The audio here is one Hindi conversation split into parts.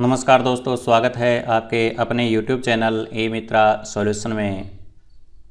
नमस्कार दोस्तों स्वागत है आपके अपने YouTube channel A Mitra solution में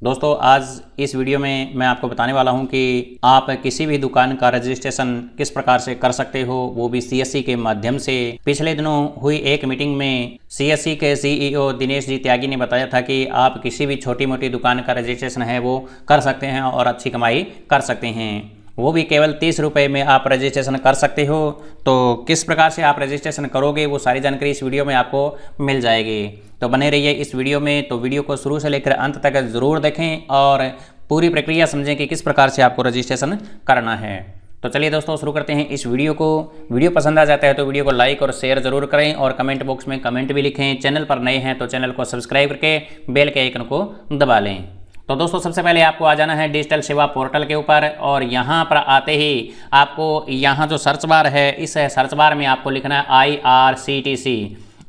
दोस्तों आज इस वीडियो में मैं आपको बताने वाला हूं कि आप किसी भी दुकान का रजिस्ट्रेशन किस प्रकार से कर सकते हो वो भी सी e के माध्यम से पिछले दिनों हुई एक मीटिंग में सी e के सीईओ e दिनेश जी त्यागी ने बताया था कि आप किसी भी छोटी मोटी दुकान का रजिस्ट्रेशन है वो कर सकते हैं और अच्छी कमाई कर सकते हैं वो भी केवल तीस रुपये में आप रजिस्ट्रेशन कर सकते हो तो किस प्रकार से आप रजिस्ट्रेशन करोगे वो सारी जानकारी इस वीडियो में आपको मिल जाएगी तो बने रहिए इस वीडियो में तो वीडियो को शुरू से लेकर अंत तक ज़रूर देखें और पूरी प्रक्रिया समझें कि किस प्रकार से आपको रजिस्ट्रेशन करना है तो चलिए दोस्तों शुरू करते हैं इस वीडियो को वीडियो पसंद आ जाता है तो वीडियो को लाइक और शेयर जरूर करें और कमेंट बॉक्स में कमेंट भी लिखें चैनल पर नए हैं तो चैनल को सब्सक्राइब करके बेल के आइकन को दबा लें तो दोस्तों सबसे पहले आपको आ जाना है डिजिटल सेवा पोर्टल के ऊपर और यहाँ पर आते ही आपको यहाँ जो सर्च बार है इस सर्च बार में आपको लिखना है I R C T C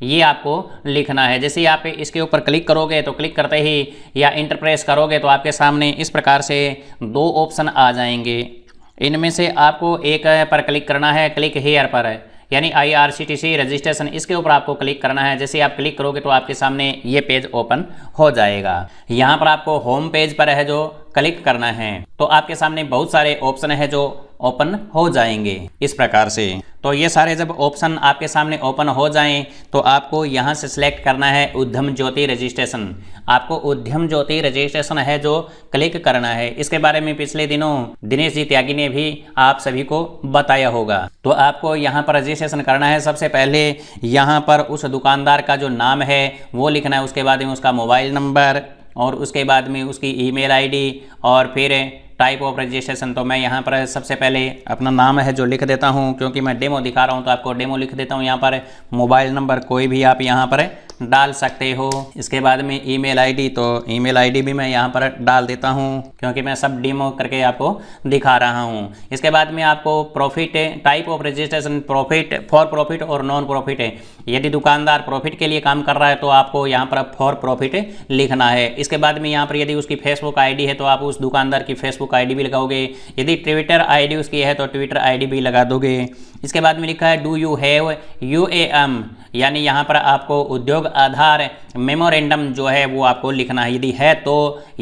ये आपको लिखना है जैसे ही आप इसके ऊपर क्लिक करोगे तो क्लिक करते ही या इंटरप्रेस करोगे तो आपके सामने इस प्रकार से दो ऑप्शन आ जाएंगे इनमें से आपको एक पर क्लिक करना है क्लिक हेयर पर है यानी आई रजिस्ट्रेशन इसके ऊपर आपको क्लिक करना है जैसे आप क्लिक करोगे तो आपके सामने ये पेज ओपन हो जाएगा यहाँ पर आपको होम पेज पर है जो कलेक्ट करना है तो आपके सामने बहुत सारे ऑप्शन है जो ओपन हो जाएंगे इस प्रकार से तो ये सारे जब ऑप्शन आपके सामने ओपन हो जाएं तो आपको यहाँ से सिलेक्ट करना है उद्यम ज्योति रजिस्ट्रेशन आपको उद्यम ज्योति रजिस्ट्रेशन है जो क्लिक करना है इसके बारे में पिछले दिनों दिनेश जी त्यागी ने भी आप सभी को बताया होगा तो आपको यहाँ पर रजिस्ट्रेशन करना है सबसे पहले यहाँ पर उस दुकानदार का जो नाम है वो लिखना है उसके बाद में उसका मोबाइल नंबर और उसके बाद में उसकी ईमेल आईडी और फिर टाइप ऑफ रजिस्ट्रेशन तो मैं यहाँ पर सबसे पहले अपना नाम है जो लिख देता हूँ क्योंकि मैं डेमो दिखा रहा हूँ तो आपको डेमो लिख देता हूँ यहाँ पर मोबाइल नंबर कोई भी आप यहाँ पर डाल सकते हो इसके बाद में ईमेल आईडी तो ईमेल आईडी भी मैं यहाँ पर डाल देता हूँ क्योंकि मैं सब डेमो करके आपको दिखा रहा हूँ इसके बाद में आपको profit type of registration profit for profit और नॉन प्रॉफिट है यदि दुकानदार प्रॉफिट के लिए काम कर रहा है तो आपको यहाँ पर फॉर प्रॉफिट लिखना है इसके बाद में यहाँ पर यदि उसकी फेसबुक आईडी है तो आप उस दुकानदार की फेसबुक फेसबुक आईडी भी लगाओगे यदि ट्विटर आईडी उसकी है तो ट्विटर आईडी भी लगा दोगे इसके बाद में लिखा है do you have U A M यानी यहाँ पर आपको उद्योग आधार मेमोरेंडम जो है वो आपको लिखना है यदि है तो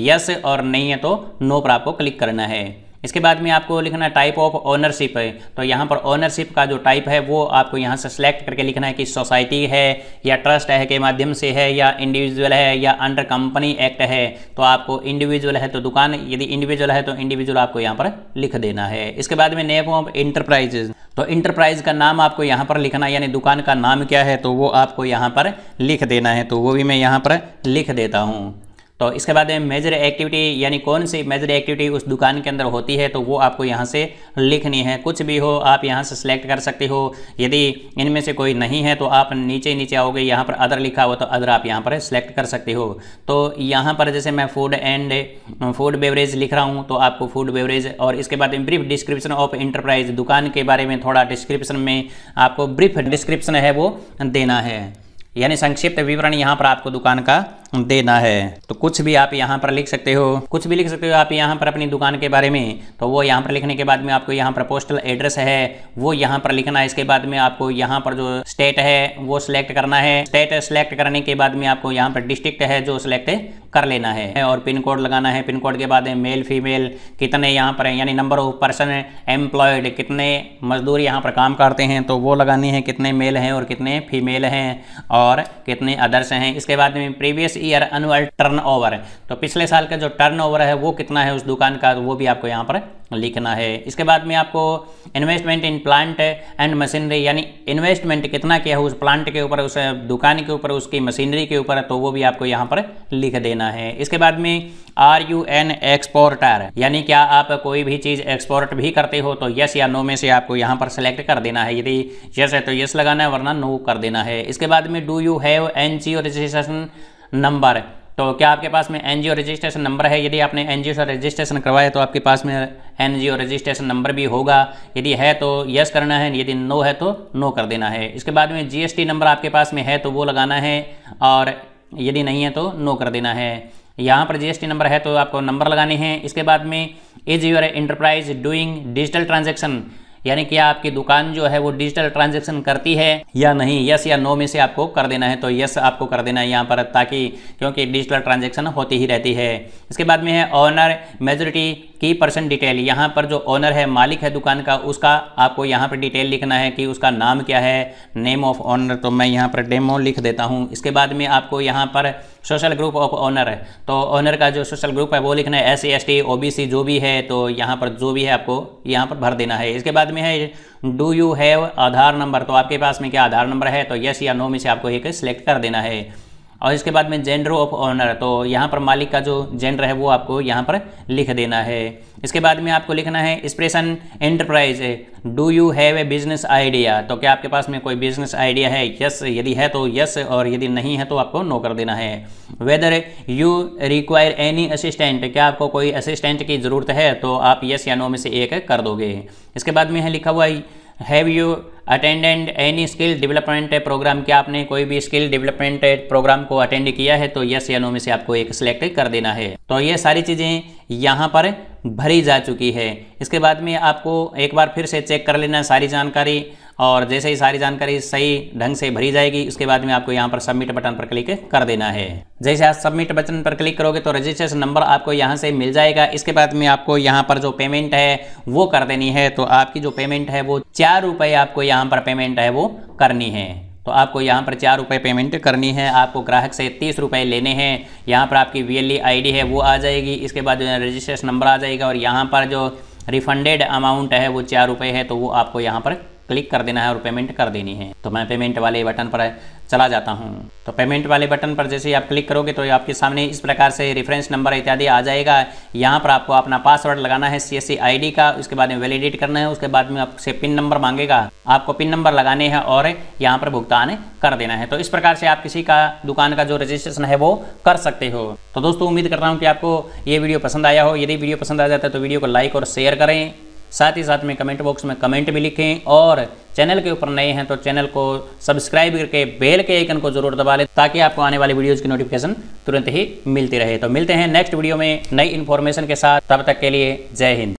यस और नहीं है तो नो पर आपको क्लिक करना है इसके बाद में आपको लिखना है टाइप ऑफ ऑनरशिप है तो यहाँ पर ऑनरशिप का जो टाइप है वो आपको यहाँ से सेलेक्ट करके लिखना है कि सोसाइटी है या ट्रस्ट है के माध्यम से है या इंडिविजुअल है या अंडर कंपनी एक्ट है तो आपको इंडिविजुअल है तो दुकान यदि इंडिविजुअल है तो इंडिविजुअल आपको यहाँ पर लिख देना है इसके बाद में नेम ऑफ इंटरप्राइजेज तो इंटरप्राइज का नाम आपको यहाँ पर लिखना है यानी दुकान का नाम क्या है तो वो आपको यहाँ पर लिख देना है तो वो भी मैं यहाँ पर लिख देता हूँ तो इसके बाद में मेजर एक्टिविटी यानी कौन सी मेजर एक्टिविटी उस दुकान के अंदर होती है तो वो आपको यहाँ से लिखनी है कुछ भी हो आप यहाँ से सिलेक्ट कर सकते हो यदि इनमें से कोई नहीं है तो आप नीचे नीचे आओगे यहाँ पर अदर लिखा हो तो अदर आप यहाँ पर सिलेक्ट कर सकते हो तो यहाँ पर जैसे मैं फूड एंड फूड बेवरेज लिख रहा हूँ तो आपको फूड बेवरेज और इसके बाद ब्रीफ डिस्क्रिप्शन ऑफ इंटरप्राइज दुकान के बारे में थोड़ा डिस्क्रिप्शन में आपको ब्रीफ डिस्क्रिप्शन है वो देना है यानी संक्षिप्त विवरण यहाँ पर आपको दुकान का देना है तो कुछ भी आप यहाँ पर लिख सकते हो कुछ भी लिख सकते हो आप यहाँ पर अपनी दुकान के बारे में तो वो यहाँ पर लिखने के बाद में आपको यहाँ पर पोस्टल एड्रेस है वो यहाँ पर लिखना है इसके बाद में आपको यहाँ पर जो स्टेट है वो सिलेक्ट करना है स्टेट सिलेक्ट करने के बाद में आपको यहाँ पर डिस्ट्रिक्ट है जो सिलेक्ट कर लेना है और पिन कोड लगाना है पिन कोड के बाद में मेल फीमेल कितने यहाँ पर हैं यानी नंबर ऑफ पर्सन एम्प्लॉयड कितने मजदूर यहाँ पर काम करते हैं तो वो लगानी है कितने मेल हैं और कितने फीमेल हैं और कितने अदर्स हैं इसके बाद में प्रीवियस ईयर एनुअल टर्नओवर है तो पिछले साल का जो टर्नओवर है वो कितना है उस दुकान का वो भी आपको यहाँ पर लिखना है इसके बाद में आपको investment in plant and machinery यानी इन्वेस्टमेंट कितना किया है उस प्लांट के ऊपर उस दुकान के ऊपर उसकी मशीनरी के ऊपर तो वो भी आपको यहाँ पर लिख देना है इसके बाद में आर यू एन एक्सपोर्टर यानी क्या आप कोई भी चीज़ एक्सपोर्ट भी करते हो तो यस या नो में से आपको यहाँ पर सेलेक्ट कर देना है यदि यस है तो यस लगाना है वरना नो कर देना है इसके बाद में do you have N G registration number तो क्या आपके पास में एनजीओ रजिस्ट्रेशन नंबर है यदि आपने एनजीओ से रजिस्ट्रेशन करवाया तो आपके पास में एनजीओ रजिस्ट्रेशन नंबर भी होगा यदि है तो यस करना है यदि नो है तो नो कर देना है इसके बाद में जीएसटी नंबर आपके पास में है तो वो लगाना है और यदि नहीं है तो नो कर देना है यहाँ पर जीएसटी नंबर है तो आपको नंबर लगाने हैं इसके बाद में is your enterprise doing digital transaction यानी कि आपकी दुकान जो है वो डिजिटल ट्रांजेक्शन करती है या नहीं यस या नो में से आपको कर देना है तो यस आपको कर देना है यहाँ पर ताकि क्योंकि डिजिटल ट्रांजेक्शन होती ही रहती है इसके बाद में है ऑनर मेजोरिटी की पर्सन डिटेल यहाँ पर जो ऑनर है मालिक है दुकान का उसका आपको यहाँ पर डिटेल लिखना है कि उसका नाम क्या है नेम ऑफ ऑनर तो मैं यहाँ पर डेमो लिख देता हूँ इसके बाद में आपको यहाँ पर सोशल ग्रुप ऑफ ऑनर तो ऑनर का जो सोशल ग्रुप है वो लिखना है S C S T O B C जो भी है तो यहाँ पर जो भी है आपको यहाँ पर भर देना है इसके बाद में है do you have Aadhaar number तो आपके पास में क्या आधार नंबर है तो यस या नो में से आपको एक सिलेक्ट कर देना है और इसके बाद में जेंडर ऑफ ऑनर तो यहाँ पर मालिक का जो जेंडर है वो आपको यहाँ पर लिख देना है इसके बाद में आपको लिखना है expression enterprise do you have a business idea तो क्या आपके पास में कोई बिजनेस आइडिया है यस यदि है तो यस और यदि नहीं है तो आपको नो कर देना है whether you require any assistant क्या आपको कोई असिस्टेंट की ज़रूरत है तो आप यस या नो में से एक कर दोगे इसके बाद में है लिखा हुआ है have you attendant any skill development programme क्या आपने कोई भी स्किल डेवलपमेंट प्रोग्राम को अटेंड किया है तो यस या नो में से आपको एक सिलेक्ट कर देना है तो ये सारी चीज़ें यहाँ पर भरी जा चुकी है इसके बाद में आपको एक बार फिर से चेक कर लेना सारी जानकारी और जैसे ही सारी जानकारी सही ढंग से भरी जाएगी उसके बाद में आपको यहाँ पर सबमिट बटन पर क्लिक कर देना है जैसे आप सबमिट बटन पर क्लिक करोगे तो रजिस्ट्रेशन नंबर आपको यहाँ से मिल जाएगा इसके बाद में आपको यहाँ पर जो पेमेंट है वो कर देनी है तो आपकी जो पेमेंट है वो चार रुपये आपको यहाँ पर पेमेंट है वो करनी है तो आपको यहाँ पर चार रुपये पेमेंट करनी है आपको ग्राहक से तीस रुपये लेने हैं यहाँ पर आपकी वी आईडी e है वो आ जाएगी इसके बाद रजिस्ट्रेशन नंबर आ जाएगा और यहाँ पर जो रिफंडेड अमाउंट है वो चार रुपये है तो वो आपको यहाँ पर क्लिक कर देना है और पेमेंट कर देनी है तो मैं पेमेंट वाले बटन पर चला जाता हूँ तो पेमेंट वाले बटन पर जैसे आप क्लिक करोगे तो आपके सामने इस प्रकार से रेफरेंस नंबर इत्यादि आ जाएगा यहाँ पर आपको अपना पासवर्ड लगाना है सी एस का उसके बाद में वैलिडेट करना है उसके बाद में आपसे पिन नंबर मांगेगा आपको पिन नंबर लगाने हैं और यहाँ पर भुगतान कर देना है तो इस प्रकार से आप किसी का दुकान का जो रजिस्ट्रेशन है वो कर सकते हो तो दोस्तों उम्मीद करता हूँ कि आपको ये वीडियो पसंद आया हो यदि वीडियो पसंद आ जाता है तो वीडियो को लाइक और शेयर करें साथ ही साथ में कमेंट बॉक्स में कमेंट भी लिखें और चैनल के ऊपर नए हैं तो चैनल को सब्सक्राइब करके बेल के आइकन को जरूर दबा लें ताकि आपको आने वाली वीडियोज़ की नोटिफिकेशन तुरंत ही मिलती रहे तो मिलते हैं नेक्स्ट वीडियो में नई इन्फॉर्मेशन के साथ तब तक के लिए जय हिंद